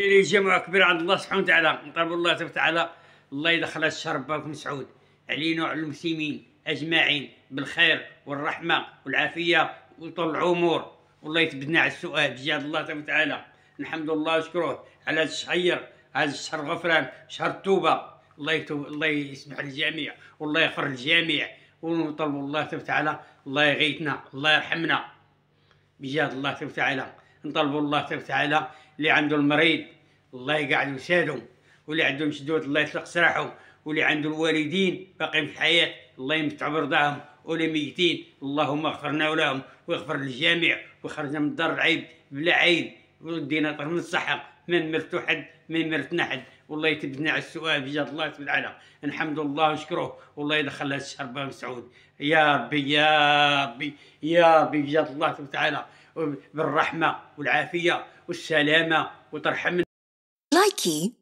اللي جمع كبيرة عند الله سبحانه وتعالى نطلب الله تبارك وتعالى الله يدخل الشهر مبارك مسعود علينا وعلى المسلمين اجمعين بالخير والرحمه والعافيه وطول العمر والله يثبتنا على السؤال بجهاد الله تبارك وتعالى نحمد الله ونشكره على هذا الشهير هذا الشهر غفران شهر التوبه الله يتوب الله يسمح للجميع والله يغفر للجميع ونطلب الله تبارك وتعالى الله يغيثنا الله يرحمنا بجهاد الله تبارك وتعالى نطلبوا الله تبارك وتعالى اللي عنده المريض الله يقعد وساده واللي عنده مشدود الله يطلق سراحه واللي عنده الوالدين باقيين في الحياه الله يمتع برضاهم ميتين اللهم اغفرنا لهم واغفر للجميع وخرجنا من دار العيب بلا عيب ودينا طر من الصحه ما مرت حد ما مرتنا حد والله يتبنى على السؤال بجاه الله سبحانه وتعالى نحمد الله ونشكره والله يدخل هذا الشهر مسعود يا ربي يا ربي يا ربي بجاه الله سبحانه وتعالى بالرحمه والعافيه والسلامه وترحمنا لايكي